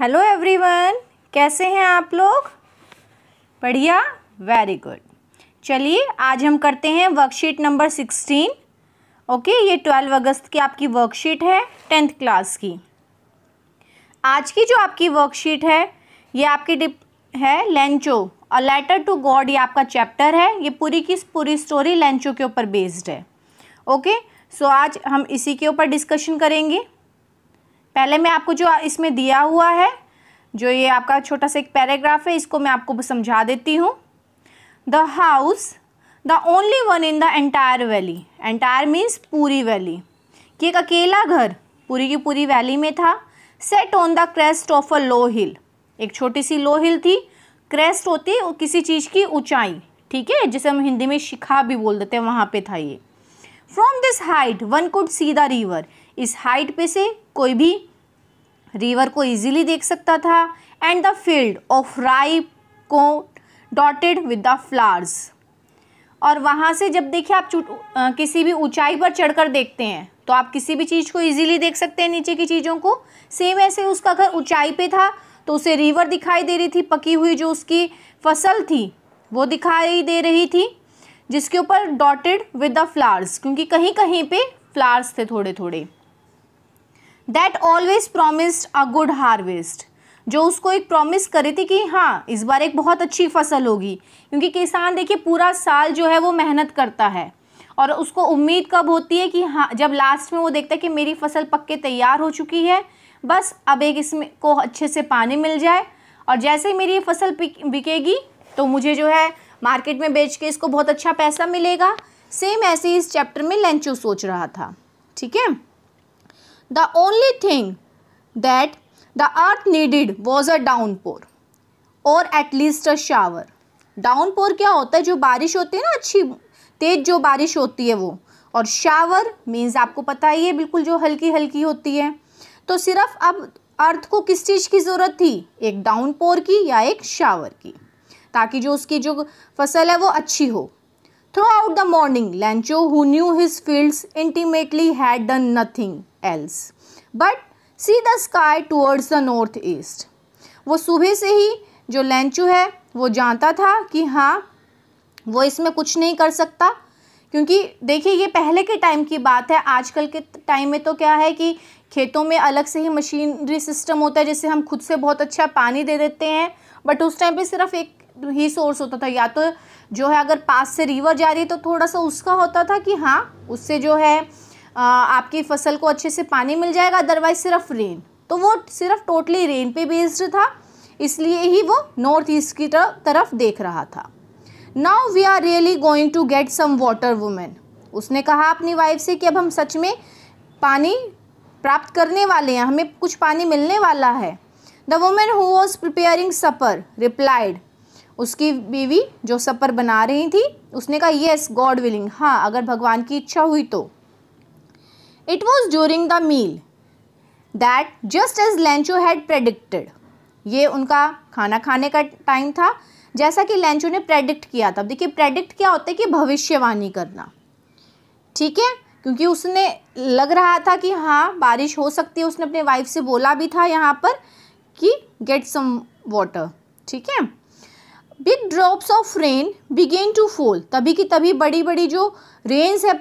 Hello everyone कैसे हैं आप लोग बढ़िया वेरी गुड चलिए आज हम करते हैं वर्कशीट नंबर सिक्सटीन ओके ये ट्वेल्व अगस्त की आपकी वर्कशीट है टेंथ क्लास की आज की जो आपकी वर्कशीट है ये आपकी डिप है लेंचो और लेटर टू गॉड ये आपका चैप्टर है ये पूरी की पूरी स्टोरी लेंचो के ऊपर बेस्ड है ओके सो आज हम इसी के ऊपर डिस्कशन करेंगे पहले मैं आपको जो इसमें दिया हुआ है जो ये आपका छोटा सा एक पैराग्राफ है इसको मैं आपको समझा देती हूँ the house the only one in the entire valley entire means पूरी वैली कि एक अकेला घर पूरी की पूरी वैली में था set on the crest of a low hill एक छोटी सी लो हिल थी क्रेस्ट होती है किसी चीज़ की ऊंचाई ठीक है जिसे हम हिंदी में शिखा भी बोल देते हैं वहाँ पे था ये from this height one could see the river इस हाइट पे से कोई भी रिवर को इजीली देख सकता था एंड द फील्ड ऑफ राई को डॉटेड विद द फ्लावर्स और वहाँ से जब देखिए आप आ, किसी भी ऊंचाई पर चढ़कर देखते हैं तो आप किसी भी चीज़ को इजीली देख सकते हैं नीचे की चीज़ों को सेम ऐसे उसका घर ऊंचाई पे था तो उसे रिवर दिखाई दे रही थी पकी हुई जो उसकी फसल थी वो दिखाई दे रही थी जिसके ऊपर डॉटेड विद द फ्लावर्स क्योंकि कहीं कहीं पे फ्लावर्स थे थोड़े थोड़े that always promised a good harvest जो उसको एक प्रॉमिस करे थे कि हाँ इस बार एक बहुत अच्छी फसल होगी क्योंकि किसान देखिए पूरा साल जो है वो मेहनत करता है और उसको उम्मीद कब होती है कि हाँ जब लास्ट में वो देखता है कि मेरी फसल पक के तैयार हो चुकी है बस अब एक इसमें को अच्छे से पानी मिल जाए और जैसे ही मेरी ये फसल बिकेगी तो मुझे जो है मार्केट में बेच के इसको बहुत अच्छा पैसा मिलेगा सेम ऐसे ही इस चैप्टर में लेंचो सोच रहा था ठीक है The only thing that the earth needed was a downpour और at least a shower. पोर क्या होता है जो बारिश होती है ना अच्छी तेज जो बारिश होती है वो और शावर मीन्स आपको पता ही है बिल्कुल जो हल्की हल्की होती है तो सिर्फ अब अर्थ को किस चीज़ की ज़रूरत थी एक डाउन पोर की या एक शावर की ताकि जो उसकी जो फसल है वो अच्छी हो throughout the morning Lencho who knew his fields intimately had done nothing else. But see the sky towards the north east. वो सुबह से ही जो लेंचू है वो जानता था कि हाँ वो इसमें कुछ नहीं कर सकता क्योंकि देखिए ये पहले के टाइम की बात है आजकल के टाइम में तो क्या है कि खेतों में अलग से ही मशीनरी सिस्टम होता है जिससे हम खुद से बहुत अच्छा पानी दे देते हैं बट उस टाइम पे सिर्फ एक ही सोर्स होता था या तो जो है अगर पास से रिवर जा रही है तो थोड़ा सा उसका होता था कि हाँ उससे जो है आपकी फसल को अच्छे से पानी मिल जाएगा अदरवाइज सिर्फ रेन तो वो सिर्फ टोटली रेन पे बेस्ड था इसलिए ही वो नॉर्थ ईस्ट की तरफ देख रहा था now we are really going to get some water woman उसने कहा अपनी वाइफ से कि अब हम सच में पानी प्राप्त करने वाले हैं हमें कुछ पानी मिलने वाला है the woman who was preparing supper replied उसकी बीवी जो सपर बना रही थी उसने कहा येस गॉड विलिंग हाँ अगर भगवान की इच्छा हुई तो It was during the meal that just as Lencho had predicted. ये उनका खाना खाने का टाइम था जैसा कि लेंचो ने प्रेडिक्ट किया था देखिए प्रेडिक्ट क्या होता है कि भविष्यवाणी करना ठीक है क्योंकि उसने लग रहा था कि हाँ बारिश हो सकती है उसने अपने वाइफ से बोला भी था यहाँ पर कि गेट सम वाटर ठीक है big drops of rain began to fall तभी की तभी बड़ी बड़ी जो रेन्स है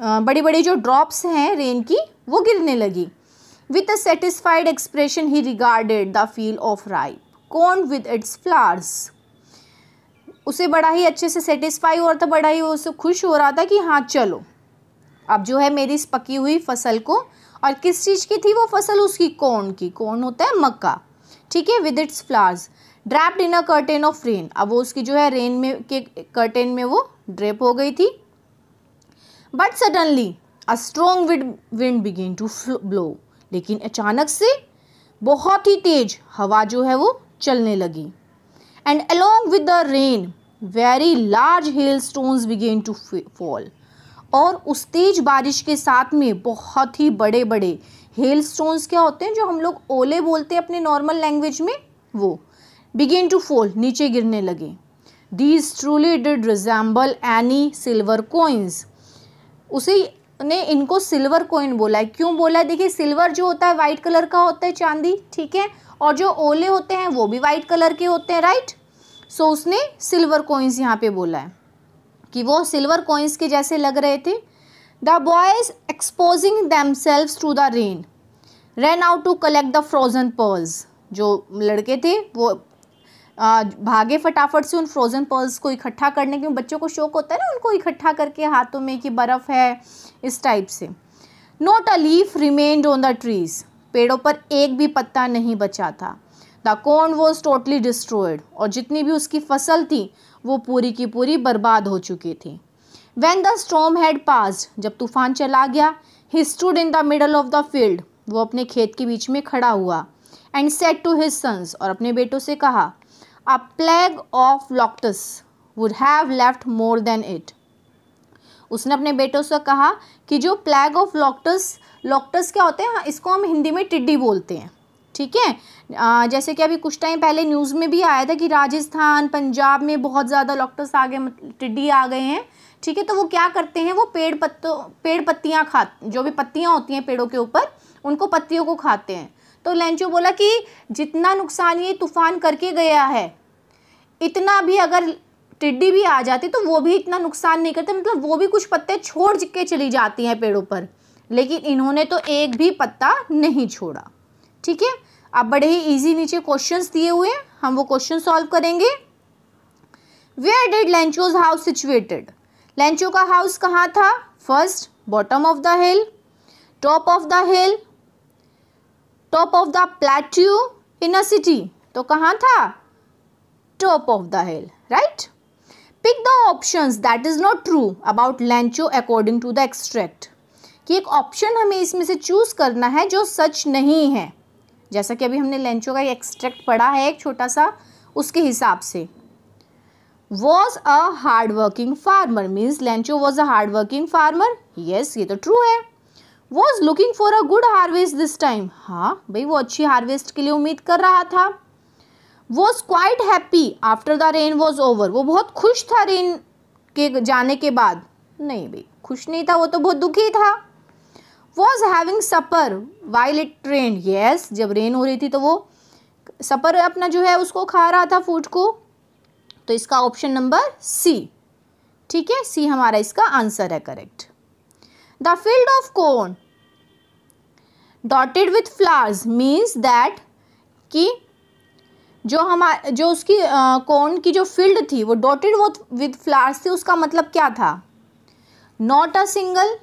बड़ी बड़ी जो ड्रॉप्स हैं रेन की वो गिरने लगी with a satisfied expression he regarded the field of ripe corn with its flowers उसे बड़ा ही अच्छे से सेटिस्फाई हो रहा था बड़ा ही उससे खुश हो रहा था कि हाँ चलो अब जो है मेरी इस पकी हुई फसल को और किस चीज़ की थी वो फसल उसकी कॉर्न की कॉर्न होता है मक्का ठीक है with its flowers draped in a curtain of rain अब वो उसकी जो है रेन में के कर्टेन में वो ड्रेप हो गई थी but suddenly a strong wind wind began to blow लेकिन अचानक से बहुत ही तेज हवा जो है वो चलने लगी and along with the rain very large hail stones began to fall और उस तेज बारिश के साथ में बहुत ही बड़े बड़े हेल स्टोन्स क्या होते हैं जो हम लोग ओले बोलते हैं अपने नॉर्मल लैंग्वेज में वो बिगेन टू फॉल नीचे गिरने लगे these truly did resemble any silver coins उसी ने इनको सिल्वर कॉइन बोला है क्यों बोला है देखिए सिल्वर जो होता है वाइट कलर का होता है चांदी ठीक है और जो ओले होते हैं वो भी वाइट कलर के होते हैं राइट सो so, उसने सिल्वर कॉइन्स यहाँ पे बोला है कि वो सिल्वर कॉइन्स के जैसे लग रहे थे the boys exposing themselves through the rain rain out to collect the frozen pearls जो लड़के थे वो भागे फटाफट से उन फ्रोज़न पर्ल्स को इकट्ठा करने के बच्चों को शौक होता है ना उनको इकट्ठा करके हाथों में कि बर्फ़ है इस टाइप से not a leaf remained on the trees पेड़ों पर एक भी पत्ता नहीं बचा था the corn was totally destroyed और जितनी भी उसकी फसल थी वो पूरी की पूरी बर्बाद हो चुकी थी when the storm had pass जब तूफान चला गया he stood in the middle of the field वो अपने खेत के बीच में खड़ा हुआ and said to his sons और अपने बेटों से कहा a plague of locusts would have left more than it उसने अपने बेटों से कहा कि जो प्लेग ऑफ लॉक्टस लॉक्टस क्या होते हैं हाँ, इसको हम हिंदी में टिड्डी बोलते हैं ठीक है जैसे कि अभी कुछ टाइम पहले न्यूज़ में भी आया था कि राजस्थान पंजाब में बहुत ज़्यादा लॉक्टस आ गए टिड्डी आ गए हैं ठीक है तो वो क्या करते हैं वो पेड़ पत्तों पेड़ पत्तियाँ खा जो भी पत्तियाँ होती हैं पेड़ों के ऊपर उनको पत्तियों को खाते हैं तो लैंचो बोला कि जितना नुकसान ये तूफान करके गया है इतना भी अगर टिड्डी भी आ जाती तो वो भी इतना नुकसान नहीं करते मतलब वो भी कुछ पत्ते छोड़ के चली जाती हैं पेड़ों पर लेकिन इन्होंने तो एक भी पत्ता नहीं छोड़ा ठीक है अब बड़े ही इजी नीचे क्वेश्चंस दिए हुए हैं हम वो क्वेश्चन सॉल्व करेंगे where did Lencho's house situated Lencho का हाउस कहाँ था first bottom of the hill top of the hill top of the plateau in a city तो कहाँ था top of the hill right pick the option that is not true about Lencho according to the extract कि एक option हमें इसमें से choose करना है जो सच नहीं है जैसा कि अभी हमने लेंचो का एक्सट्रैक्ट पढ़ा है एक छोटा सा उसके हिसाब से was a hard working farmer means Lencho was a hard working farmer yes ये तो ट्रू है was looking for a good harvest this time हाँ भाई वो अच्छी हार्वेस्ट के लिए उम्मीद कर रहा था was quite happy after the rain was over वो बहुत खुश था रेन के जाने के बाद नहीं भाई खुश नहीं था वो तो बहुत दुखी था was having supper while it ट्रेन येस जब रेन हो रही थी तो वो सपर अपना जो है उसको खा रहा था फूड को तो इसका ऑप्शन नंबर सी ठीक है सी हमारा इसका आंसर है correct the field of corn dotted with flowers means that कि जो हमारे जो उसकी कॉर्न की जो फील्ड थी वो डॉटेड वो विद फ्लावर्स थी उसका मतलब क्या था not a single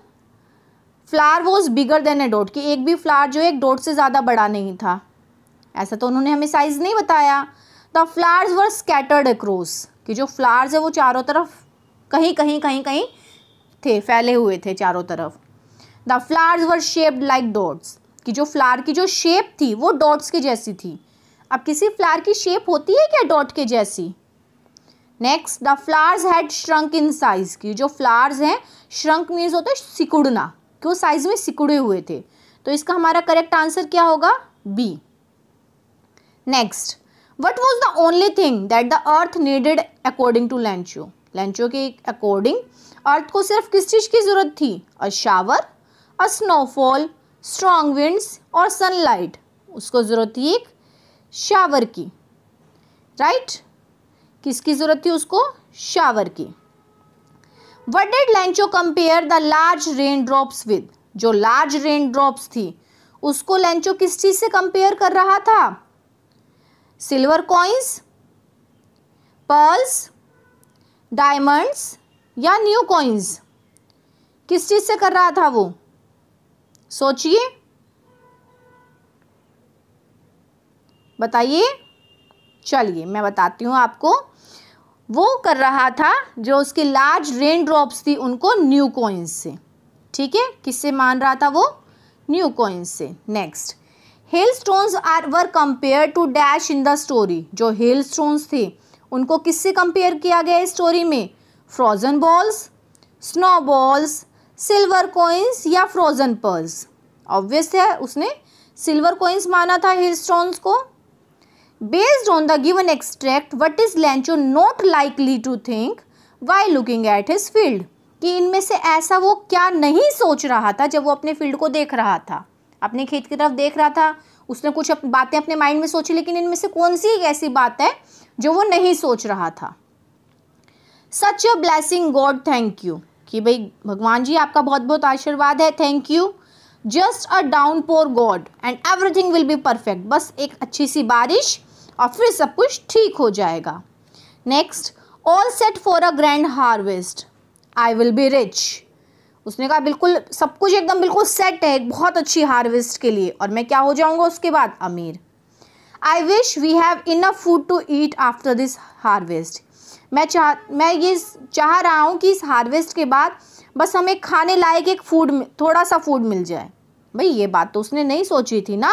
flower was bigger than a dot कि एक भी फ्लावर जो एक डॉट से ज़्यादा बड़ा नहीं था ऐसा तो उन्होंने हमें साइज़ नहीं बताया the flowers were scattered across कि जो फ्लावर्स है वो चारों तरफ कहीं कहीं कहीं कहीं थे फैले हुए थे चारों तरफ the flowers were shaped like dots कि जो फ्लावर की जो शेप थी वो डॉट्स के जैसी थी अब किसी फ्लावर की शेप होती है क्या डॉट के जैसी next the flowers had shrunk in size की जो फ्लावर्स हैं श्रंक मीन्स होता है सिकुड़ना कि वो साइज में सिकुड़े हुए थे तो इसका हमारा करेक्ट आंसर क्या होगा B next what was the only thing that the earth needed according to land Lencho के अकॉर्डिंग अर्थ को सिर्फ किस चीज़ की ज़रूरत थी a shower a snowfall strong winds और सनलाइट उसको ज़रूरत थी एक शावर की राइट right? किसकी ज़रूरत थी उसको शावर की what did Lencho compare the large rain drops with जो लार्ज रेन ड्रॉप्स थी उसको लेंचो किस चीज़ से कंपेयर कर रहा था सिल्वर कॉइन्स पर्ल्स डायमंड्स या न्यू कॉइन्स किस चीज़ से कर रहा था वो सोचिए बताइए चलिए मैं बताती हूँ आपको वो कर रहा था जो उसके लार्ज रेन ड्रॉप्स थी उनको न्यू कॉइन्स से ठीक है किससे मान रहा था वो न्यू कॉइन्स से next hail stones are were compared to dash in the story जो हिल स्टोन्स थे उनको किससे कंपेयर किया गया है स्टोरी में frozen balls snow balls silver coins या फ्रोजन पर्स ऑब्वियस है उसने सिल्वर कोइंस माना था हिल स्टोन्स को based on the given extract what is Lencho not likely to think while looking at his field कि इनमें से ऐसा वो क्या नहीं सोच रहा था जब वो अपने फील्ड को देख रहा था अपने खेत की तरफ देख रहा था उसने कुछ बातें अपने माइंड में सोची लेकिन इनमें से कौन सी ऐसी बात है जो वो नहीं सोच रहा था such a blessing God thank you कि भाई भगवान जी आपका बहुत बहुत आशीर्वाद है thank you just a downpour God and everything will be perfect बस एक अच्छी सी बारिश और फिर सब कुछ ठीक हो जाएगा next all set for a grand harvest I will be rich उसने कहा बिल्कुल सब कुछ एकदम बिल्कुल सेट है बहुत अच्छी हार्वेस्ट के लिए और मैं क्या हो जाऊंगा उसके बाद अमीर I wish we have enough food to eat after this harvest मैं चाह मैं ये चाह रहा हूँ कि इस हार्वेस्ट के बाद बस हमें खाने लायक एक फूड थोड़ा सा फूड मिल जाए भाई ये बात तो उसने नहीं सोची थी ना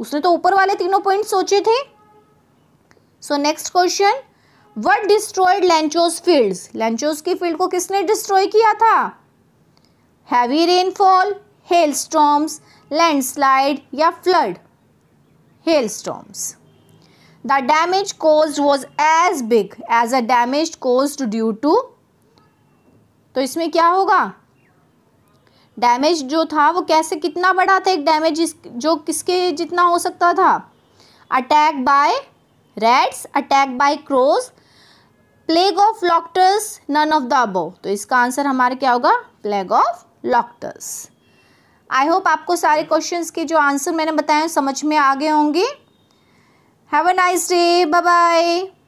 उसने तो ऊपर वाले तीनों पॉइंट सोचे थे so next question what destroyed Lencho's field Lencho's की फील्ड को किसने डिस्ट्रॉय किया था heavy rainfall hailstorms landslide या flood hailstorms. The damage caused was as big as a damage caused due to तो इसमें क्या होगा डैमेज जो था वो कैसे कितना बड़ा था एक डैमेज जो किसके जितना हो सकता था attack by rats attack by crows plague of locusts none of the above तो इसका आंसर हमारा क्या होगा plague of locusts I hope आपको सारे क्वेश्चंस के जो आंसर मैंने बताए समझ में आ गए होंगे have a nice day bye bye